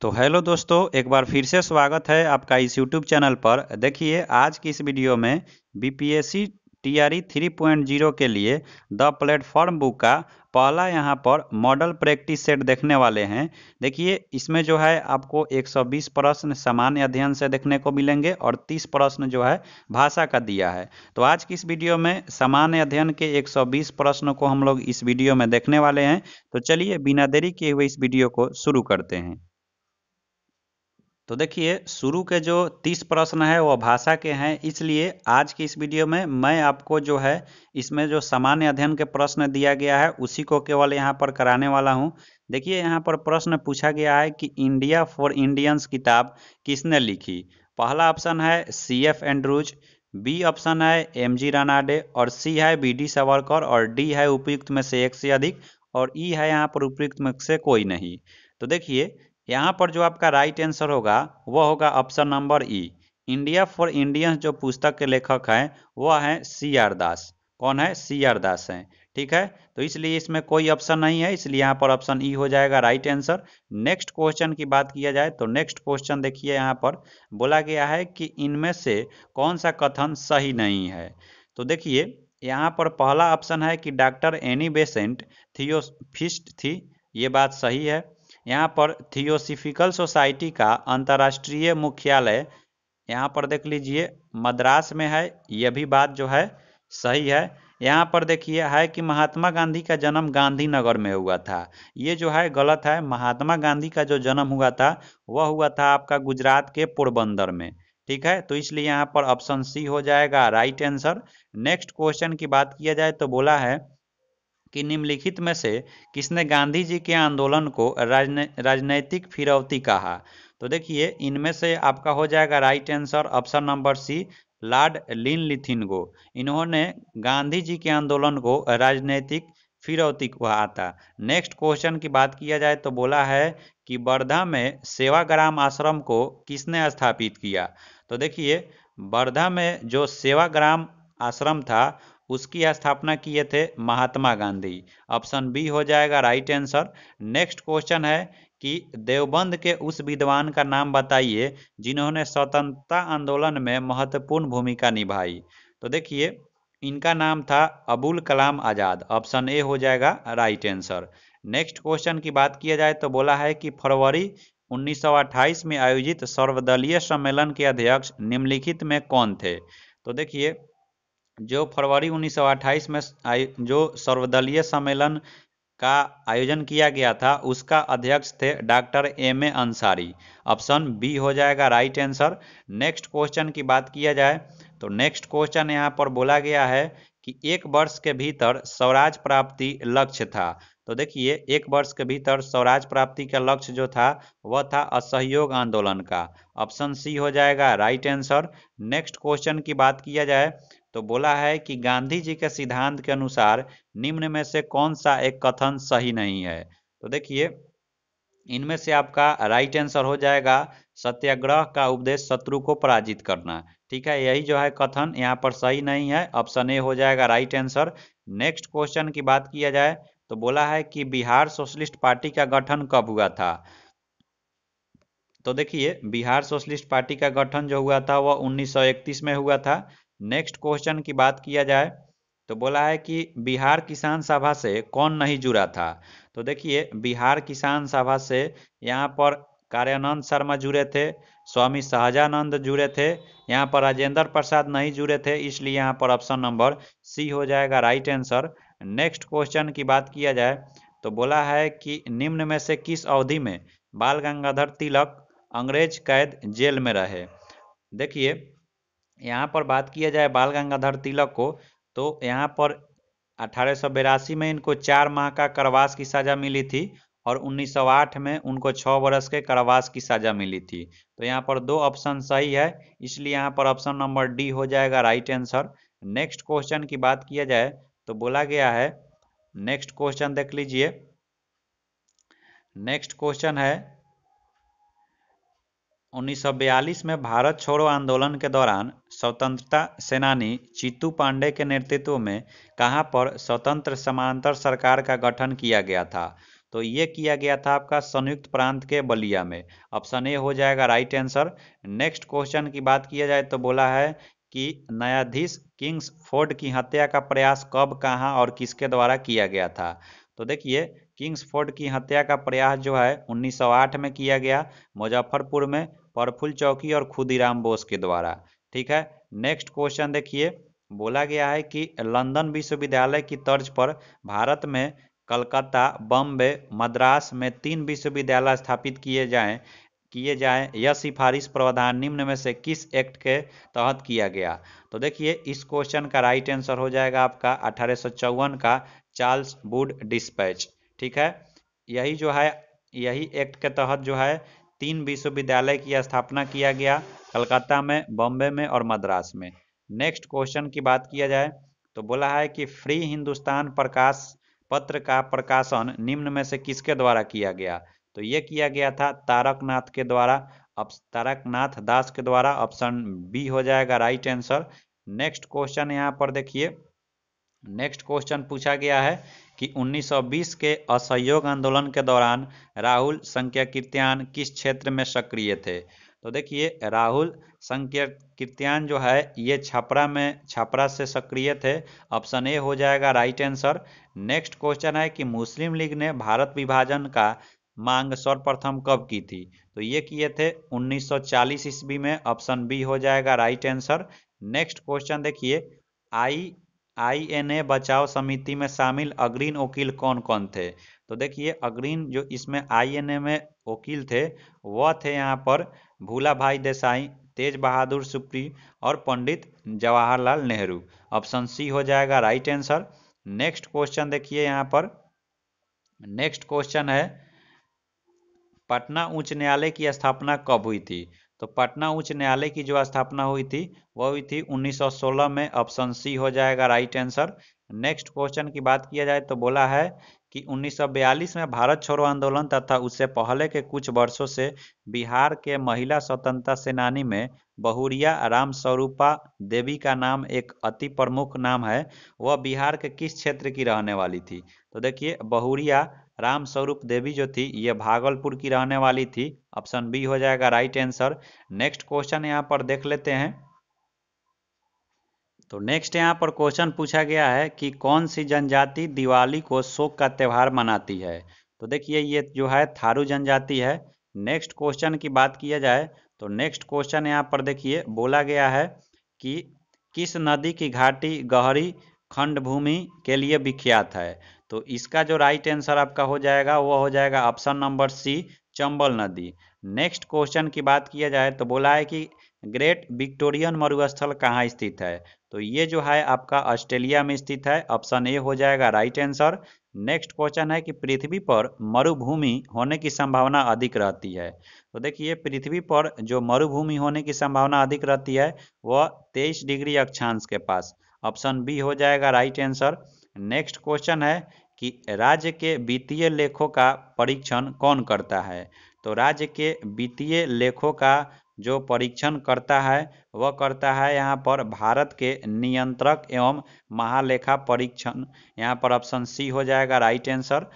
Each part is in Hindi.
तो हेलो दोस्तों एक बार फिर से स्वागत है आपका इस यूट्यूब चैनल पर देखिए आज की इस वीडियो में B P S C T R three point zero के लिए द प्लेटफॉर्म बुक का पहला यहाँ पर मॉडल प्रैक्टिस सेट देखने वाले हैं देखिए इसमें जो है आपको 120 प्रश्न सामान्य अध्ययन से देखने को मिलेंगे और 30 प्रश्न जो है भाषा का दिया है तो आज की इस वीडियो में सामान्य अध्ययन के 120 प्रश्नों को हम लोग इस वीडियो में देखने वाले हैं तो चलिए बिना देरी किए हुए इस वीडियो को शुरू करते हैं तो देखिए शुरू के जो तीस प्रश्न है वह भाषा के हैं इसलिए आज की इस वीडियो में मैं आपको जो है इसमें जो सामान्य अध्ययन के प्रश्न दिया गया है उसी को केवल यहाँ पर कराने वाला हूँ देखिए यहाँ पर प्रश्न पूछा गया है कि इंडिया फॉर इंडियंस किताब किसने लिखी पहला ऑप्शन है C F Andrews B option है एम जी रानाडे और सी है बी डी सावरकर और डी है उपयुक्त में से एक से अधिक और ई है यहाँ पर उपयुक्त में से कोई नहीं तो देखिए यहाँ पर जो आपका राइट आंसर होगा वह होगा option number E India for Indians जो पुस्तक के लेखक हैं वह हैं सी आर दास कौन है सी आर दास हैं ठीक है तो इसलिए इसमें कोई ऑप्शन नहीं है इसलिए यहाँ पर ऑप्शन ई e हो जाएगा राइट आंसर नेक्स्ट क्वेश्चन की बात किया जाए तो नेक्स्ट क्वेश्चन देखिए यहाँ पर बोला गया है कि इनमें से कौन सा कथन सही नहीं है तो देखिए यहाँ पर पहला ऑप्शन है कि डॉक्टर एनी बेसेंट थियोफिस्ट थी ये बात सही है यहाँ पर थियोसिफिकल सोसाइटी का अंतर्राष्ट्रीय मुख्यालय यहाँ पर देख लीजिए मद्रास में है यह भी बात जो है सही है यहाँ पर देखिए है कि महात्मा गांधी का जन्म गांधीनगर में हुआ था ये जो है गलत है महात्मा गांधी का जो जन्म हुआ था वह हुआ था आपका गुजरात के पोरबंदर में ठीक है तो इसलिए यहाँ पर ऑप्शन सी हो जाएगा राइट आंसर नेक्स्ट क्वेश्चन की बात किया जाए तो बोला है कि निम्नलिखित में से किसने गांधी जी के आंदोलन को राजने राजनैतिक फिरौती कहा तो देखिए इनमें से आपका हो जाएगा right answer option number C Lord Linlithgow इन्होंने गांधी जी के आंदोलन को राजनैतिक फिरौती कहा था नेक्स्ट क्वेश्चन की बात किया जाए तो बोला है कि वर्धा में सेवाग्राम आश्रम को किसने स्थापित किया तो देखिए वर्धा में जो सेवाग्राम आश्रम था उसकी स्थापना किए थे महात्मा गांधी ऑप्शन बी हो जाएगा राइट आंसर नेक्स्ट क्वेश्चन है कि देवबंद के उस विद्वान का नाम बताइए जिन्होंने स्वतंत्रता आंदोलन में महत्वपूर्ण भूमिका निभाई तो देखिए इनका नाम था अबुल कलाम आज़ाद ऑप्शन ए हो जाएगा राइट आंसर नेक्स्ट क्वेश्चन की बात किया जाए तो बोला है कि फरवरी 1928 में आयोजित सर्वदलीय सम्मेलन के अध्यक्ष निम्नलिखित में कौन थे तो देखिए जो फरवरी 1928 में जो सर्वदलीय सम्मेलन का आयोजन किया गया था उसका अध्यक्ष थे doctor M A Ansari option B हो जाएगा राइट आंसर नेक्स्ट क्वेश्चन की बात किया जाए तो नेक्स्ट क्वेश्चन यहाँ पर बोला गया है कि एक वर्ष के भीतर स्वराज प्राप्ति लक्ष्य था तो देखिए एक वर्ष के भीतर स्वराज प्राप्ति का लक्ष्य जो था वह था असहयोग आंदोलन का ऑप्शन सी हो जाएगा राइट आंसर नेक्स्ट क्वेश्चन की बात किया जाए तो बोला है कि गांधी जी के सिद्धांत के अनुसार निम्न में से कौन सा एक कथन सही नहीं है तो देखिए इनमें से आपका राइट आंसर हो जाएगा सत्याग्रह का उपदेश शत्रु को पराजित करना ठीक है यही जो है कथन यहाँ पर सही नहीं है ऑप्शन ए हो जाएगा राइट आंसर नेक्स्ट क्वेश्चन की बात किया जाए तो बोला है कि बिहार सोशलिस्ट पार्टी का गठन कब हुआ था तो देखिए बिहार सोशलिस्ट पार्टी का गठन जो हुआ था वह 1931 में हुआ था नेक्स्ट क्वेश्चन की बात किया जाए तो बोला है कि बिहार किसान सभा से कौन नहीं जुड़ा था तो देखिए बिहार किसान सभा से यहाँ पर कार्यानंद शर्मा जुड़े थे स्वामी सहजानंद जुड़े थे यहाँ पर राजेंद्र प्रसाद नहीं जुड़े थे इसलिए यहाँ पर ऑप्शन नंबर सी हो जाएगा राइट आंसर नेक्स्ट क्वेश्चन की बात किया जाए तो बोला है कि निम्न में से किस अवधि में बाल गंगाधर तिलक अंग्रेज कैद जेल में रहे देखिए यहाँ पर बात किया जाए बाल गंगाधर तिलक को तो यहाँ पर अठारह में इनको चार माह का करवास की सजा मिली थी और 1908 में उनको छः वर्ष के कारवास की सजा मिली थी तो यहाँ पर दो ऑप्शन सही है इसलिए यहाँ पर ऑप्शन नंबर डी हो जाएगा राइट आंसर नेक्स्ट क्वेश्चन की बात किया जाए तो बोला गया है नेक्स्ट क्वेश्चन देख लीजिए नेक्स्ट क्वेश्चन है उन्नीस सौ बयालीस में भारत छोड़ो आंदोलन के दौरान स्वतंत्रता सेनानी चित्तू पांडे के नेतृत्व में कहाँ पर स्वतंत्र समांतर सरकार का गठन किया गया था तो ये किया गया था आपका संयुक्त प्रांत के बलिया में ऑप्शन ए हो जाएगा राइट आंसर नेक्स्ट क्वेश्चन की बात किया जाए तो बोला है कि न्यायाधीश किंग्स फोर्ड की हत्या का प्रयास कब कहाँ और किसके द्वारा किया गया था तो देखिए किंग्सफोर्ड की हत्या का प्रयास जो है 1908 में किया गया मुजफ्फरपुर में परफुल चौकी और खुदीराम बोस के द्वारा ठीक है नेक्स्ट क्वेश्चन देखिए बोला गया है कि लंदन विश्वविद्यालय की तर्ज पर भारत में कलकत्ता बम्बे मद्रास में तीन विश्वविद्यालय स्थापित किए जाएं किए जाएं यह सिफारिश प्रावधान निम्न में से किस एक्ट के तहत किया गया तो देखिए इस क्वेश्चन का राइट आंसर हो जाएगा आपका अठारह का चार्ल्स बुड डिस्पैच ठीक है यही जो है यही एक्ट के तहत जो है तीन विश्वविद्यालय की स्थापना किया गया कलकत्ता में बॉम्बे में और मद्रास में नेक्स्ट क्वेश्चन की बात किया जाए तो बोला है कि फ्री हिंदुस्तान प्रकाश पत्र का प्रकाशन निम्न में से किसके द्वारा किया गया तो ये किया गया था तारकनाथ के द्वारा अब तारकनाथ दास के द्वारा ऑप्शन बी हो जाएगा राइट आंसर नेक्स्ट क्वेश्चन यहाँ पर देखिए नेक्स्ट क्वेश्चन पूछा गया है कि 1920 के असहयोग आंदोलन के दौरान राहुल संख्या कृत्यान किस क्षेत्र में सक्रिय थे तो देखिए राहुल संख्या कृत्यान जो है ये छपरा में छपरा से सक्रिय थे ऑप्शन ए हो जाएगा राइट आंसर नेक्स्ट क्वेश्चन है कि मुस्लिम लीग ने भारत विभाजन का मांग सर्वप्रथम कब की थी तो ये किए थे 1940 ईस्वी में ऑप्शन बी हो जाएगा राइट आंसर नेक्स्ट क्वेश्चन देखिए आई आई बचाव समिति में शामिल अग्रीन वकील कौन कौन थे तो देखिए अग्रीन जो इसमें आई में वकील थे वह थे यहाँ पर भूला भाई देसाई तेज बहादुर सुप्री और पंडित जवाहरलाल नेहरू ऑप्शन सी हो जाएगा राइट आंसर नेक्स्ट क्वेश्चन देखिए यहाँ पर नेक्स्ट क्वेश्चन है पटना उच्च न्यायालय की स्थापना कब हुई थी तो पटना उच्च न्यायालय की जो स्थापना हुई थी वह हुई थी 1916 में ऑप्शन सी हो जाएगा राइट आंसर नेक्स्ट क्वेश्चन की बात किया जाए तो बोला है कि 1942 में भारत छोड़ो आंदोलन तथा उससे पहले के कुछ वर्षों से बिहार के महिला स्वतंत्रता सेनानी में बहुरिया राम स्वरूपा देवी का नाम एक अति प्रमुख नाम है वह बिहार के किस क्षेत्र की रहने वाली थी तो देखिए बहुरिया राम स्वरूप देवी जो थी ये भागलपुर की रहने वाली थी ऑप्शन बी हो जाएगा राइट आंसर नेक्स्ट क्वेश्चन यहाँ पर देख लेते हैं तो नेक्स्ट यहाँ पर क्वेश्चन पूछा गया है कि कौन सी जनजाति दिवाली को शोक का त्यौहार मनाती है तो देखिए ये जो है थारू जनजाति है नेक्स्ट क्वेश्चन की बात किया जाए तो नेक्स्ट क्वेश्चन यहाँ पर देखिए बोला गया है कि किस नदी की घाटी गहरी खंड भूमि के लिए विख्यात है तो इसका जो राइट आंसर आपका हो जाएगा वो हो जाएगा ऑप्शन नंबर सी चंबल नदी नेक्स्ट क्वेश्चन की बात किया जाए तो बोला है कि ग्रेट विक्टोरियन मरुस्थल कहाँ स्थित है तो ये जो है आपका ऑस्ट्रेलिया में स्थित है ऑप्शन ए हो जाएगा राइट आंसर नेक्स्ट क्वेश्चन है कि पृथ्वी पर मरुभूमि होने की संभावना अधिक रहती है तो देखिए पृथ्वी पर जो मरुभूमि होने की संभावना अधिक रहती है वह तेईस डिग्री अक्षांश के पास ऑप्शन बी हो जाएगा राइट आंसर नेक्स्ट क्वेश्चन है कि राज्य के वित्तीय लेखों का परीक्षण कौन करता है तो राज्य के वित्तीय लेखों का जो परीक्षण करता है वह करता है यहाँ पर भारत के नियंत्रक एवं महालेखा परीक्षण यहाँ पर ऑप्शन सी हो जाएगा राइट आंसर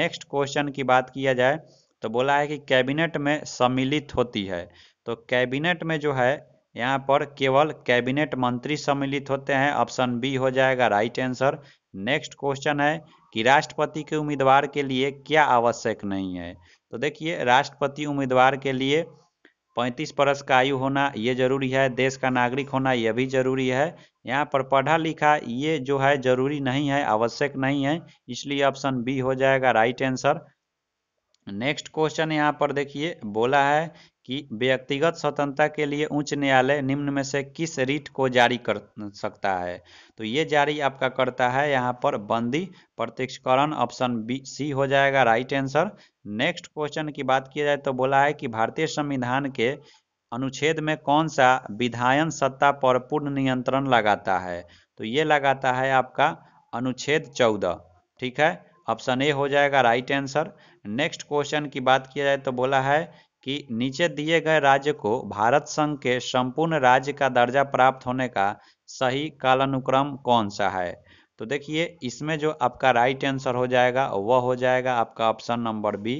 नेक्स्ट क्वेश्चन की बात किया जाए तो बोला है कि कैबिनेट में सम्मिलित होती है तो कैबिनेट में जो है यहाँ पर केवल कैबिनेट मंत्री सम्मिलित होते हैं ऑप्शन बी हो जाएगा राइट आंसर नेक्स्ट क्वेश्चन है कि राष्ट्रपति के उम्मीदवार के लिए क्या आवश्यक नहीं है तो देखिए राष्ट्रपति उम्मीदवार के लिए 35 बरस का आयु होना ये जरूरी है देश का नागरिक होना ये भी जरूरी है यहाँ पर पढ़ा लिखा ये जो है जरूरी नहीं है आवश्यक नहीं है इसलिए ऑप्शन बी हो जाएगा राइट आंसर नेक्स्ट क्वेश्चन यहाँ पर देखिए बोला है कि व्यक्तिगत स्वतंत्रता के लिए उच्च न्यायालय निम्न में से किस रीट को जारी कर सकता है तो ये जारी आपका करता है यहाँ पर बंदी प्रत्यक्षकरण ऑप्शन बी सी हो जाएगा राइट आंसर नेक्स्ट क्वेश्चन की बात किया जाए तो बोला है कि भारतीय संविधान के अनुच्छेद में कौन सा विधायन सत्ता पर पूर्ण नियंत्रण लगाता है तो ये लगाता है आपका अनुच्छेद चौदह ठीक है ऑप्शन ए हो जाएगा राइट आंसर नेक्स्ट क्वेश्चन की बात किया जाए तो बोला है कि नीचे दिए गए राज्य को भारत संघ के संपूर्ण राज्य का दर्जा प्राप्त होने का सही कालानुक्रम कौन सा है तो देखिए इसमें जो आपका राइट आंसर हो जाएगा वह हो जाएगा आपका ऑप्शन नंबर बी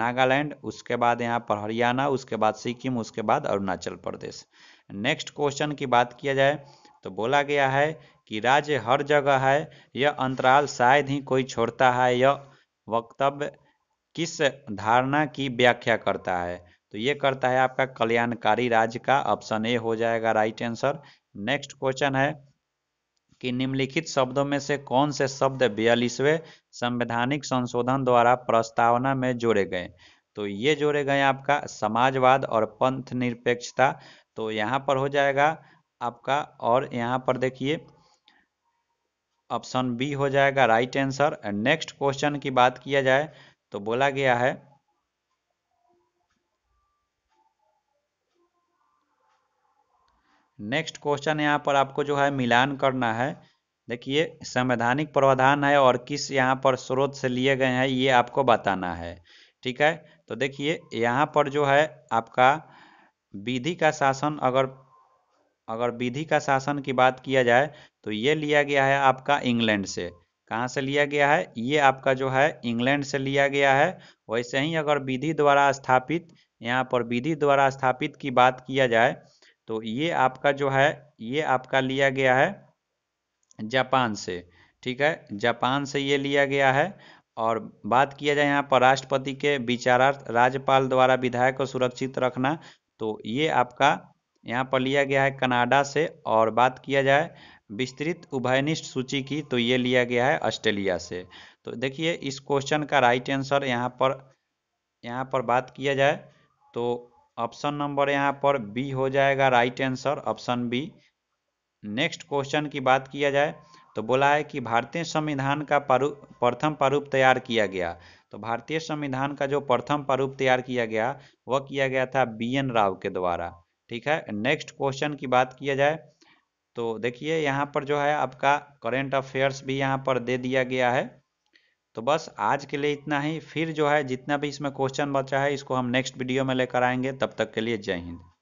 नागालैंड उसके बाद यहाँ पर हरियाणा उसके बाद सिक्किम उसके बाद अरुणाचल प्रदेश नेक्स्ट क्वेश्चन की बात किया जाए तो बोला गया है कि राज्य हर जगह है यह अंतराल शायद ही कोई छोड़ता है यह वक्तव्य किस धारणा की व्याख्या करता है तो ये करता है आपका कल्याणकारी राज्य का ऑप्शन ए हो जाएगा राइट आंसर नेक्स्ट क्वेश्चन है कि निम्नलिखित शब्दों में से कौन से शब्द बयालीसवें संवैधानिक संशोधन द्वारा प्रस्तावना में जोड़े गए तो ये जोड़े गए आपका समाजवाद और पंथ निरपेक्षता तो यहाँ पर हो जाएगा आपका और यहाँ पर देखिए ऑप्शन बी हो जाएगा right answer and next question की बात किया जाए तो बोला गया है नेक्स्ट क्वेश्चन यहाँ पर आपको जो है मिलान करना है देखिए संवैधानिक प्रावधान है और किस यहाँ पर स्रोत से लिए गए हैं ये आपको बताना है ठीक है तो देखिए यहाँ पर जो है आपका विधि का शासन अगर अगर विधि का शासन की बात किया जाए तो ये लिया गया है आपका इंग्लैंड से कहाँ से लिया गया है ये आपका जो है इंग्लैंड से लिया गया है वैसे ही अगर विधि द्वारा स्थापित यहाँ पर विधि द्वारा स्थापित की बात किया जाए तो ये आपका जो है ये आपका लिया गया है जापान से ठीक है जापान से ये लिया गया है और बात किया जाए यहाँ पर राष्ट्रपति के विचारार्थ राज्यपाल द्वारा विधायक को सुरक्षित रखना तो ये आपका यहाँ पर लिया गया है कनाडा से और बात किया जाए विस्तृत उभयनिष्ठ सूची की तो ये लिया गया है ऑस्ट्रेलिया से तो देखिए इस क्वेश्चन का राइट आंसर यहाँ पर यहाँ पर बात किया जाए तो ऑप्शन नंबर यहाँ पर बी हो जाएगा right answer option B next question की बात किया जाए तो बोला है कि भारतीय संविधान का प्रथम प्रारूप तैयार किया गया तो भारतीय संविधान का जो प्रथम प्रारूप तैयार किया गया वह किया गया था बी एन राव के द्वारा ठीक है नेक्स्ट क्वेश्चन की बात किया जाए तो देखिए यहाँ पर जो है आपका करेंट अफेयर्स भी यहाँ पर दे दिया गया है तो बस आज के लिए इतना ही फिर जो है जितना भी इसमें क्वेश्चन बचा है इसको हम नेक्स्ट वीडियो में लेकर आएंगे तब तक के लिए जय हिंद